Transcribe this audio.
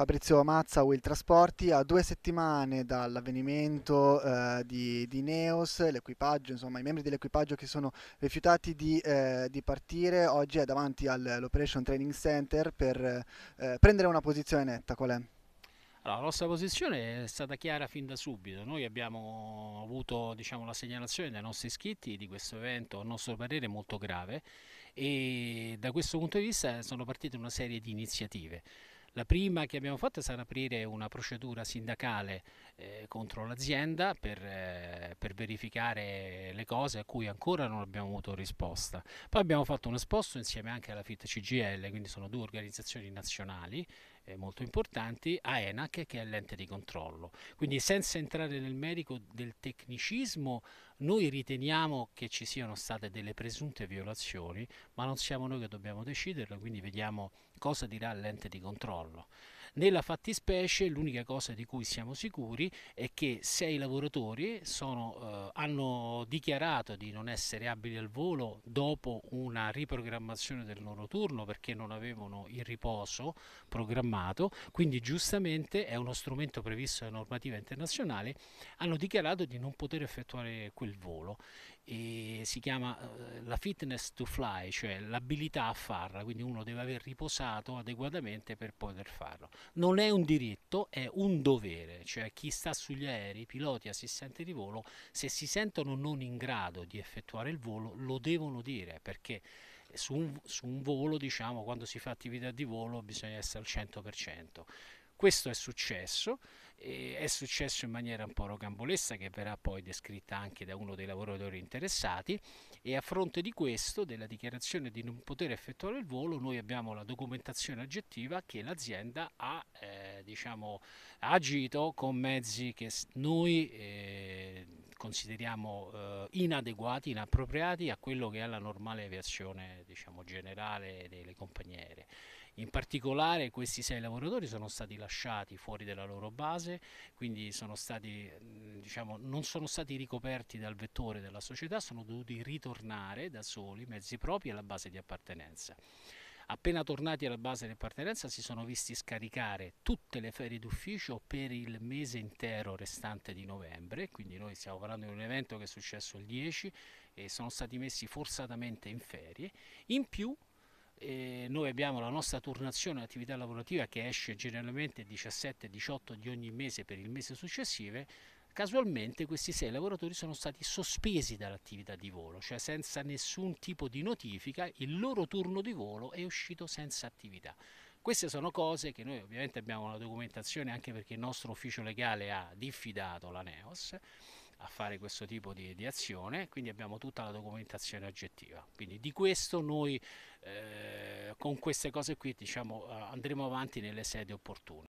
Fabrizio Mazza, Will Trasporti, a due settimane dall'avvenimento eh, di, di, Neos, l'equipaggio, insomma i membri dell'equipaggio che sono rifiutati di, eh, di partire, oggi è davanti all'Operation Training Center per eh, prendere una posizione netta, qual è? Allora, la nostra posizione è stata chiara fin da subito, noi abbiamo avuto diciamo, la segnalazione dai nostri iscritti di questo evento a nostro parere molto grave e da questo punto di vista sono partite una serie di iniziative. La prima che abbiamo fatto sarà aprire una procedura sindacale eh, contro l'azienda per, eh, per, verificare le cose a cui ancora non abbiamo avuto risposta. Poi abbiamo fatto un esposto insieme anche alla FIT CGL, quindi sono due organizzazioni nazionali eh, molto importanti, a ENAC che è l'ente di controllo. Quindi senza entrare nel merito del tecnicismo noi riteniamo che ci siano state delle presunte violazioni, ma non siamo noi che dobbiamo deciderlo, quindi vediamo cosa dirà l'ente di controllo. Nella fattispecie l'unica cosa di cui siamo sicuri è che sei lavoratori sono, eh, hanno dichiarato di non essere abili al volo dopo una riprogrammazione del loro turno perché non avevano il riposo programmato, quindi giustamente è uno strumento previsto dalla normativa internazionale, hanno dichiarato di non poter effettuare quel volo. E si chiama eh, la fitness to fly, cioè l'abilità a farla, quindi uno deve aver riposato adeguatamente per poter farlo non è un diritto, è un dovere, cioè chi sta sugli aerei, piloti, assistenti di volo, se si sentono non in grado di effettuare il volo lo devono dire perché su un, su un volo diciamo quando si fa attività di volo bisogna essere al 100%. Questo è successo, è successo in maniera un po' rocambolesca che verrà poi descritta anche da uno dei lavoratori interessati e a fronte di questo, della dichiarazione di non poter effettuare il volo, noi abbiamo la documentazione aggettiva che l'azienda ha, eh, diciamo, agito con mezzi che noi eh, consideriamo eh, inadeguati, inappropriati a quello che è la normale aviazione diciamo, generale delle compagnie aeree. In particolare questi sei lavoratori sono stati lasciati fuori dalla loro base, quindi sono stati, mm, diciamo, non sono stati ricoperti dal vettore della società, sono dovuti ritornare da soli, mezzi propri, alla base di appartenenza. Appena tornati alla base di appartenenza si sono visti scaricare tutte le ferie d'ufficio per il mese intero restante di novembre, quindi noi stiamo parlando di un evento che è successo il 10 e sono stati messi forzatamente in ferie. In più eh, noi abbiamo la nostra turnazione attività lavorativa che esce generalmente 17-18 di ogni mese per il mese successivo, casualmente questi sei lavoratori sono stati sospesi dall'attività di volo, cioè senza nessun tipo di notifica, il loro turno di volo è uscito senza attività. Queste sono cose che noi ovviamente abbiamo la documentazione anche perché il nostro ufficio legale ha diffidato la NEOS a fare questo tipo di, di azione, quindi abbiamo tutta la documentazione oggettiva. Quindi di questo noi eh, con queste cose qui diciamo, eh, andremo avanti nelle sedi opportune.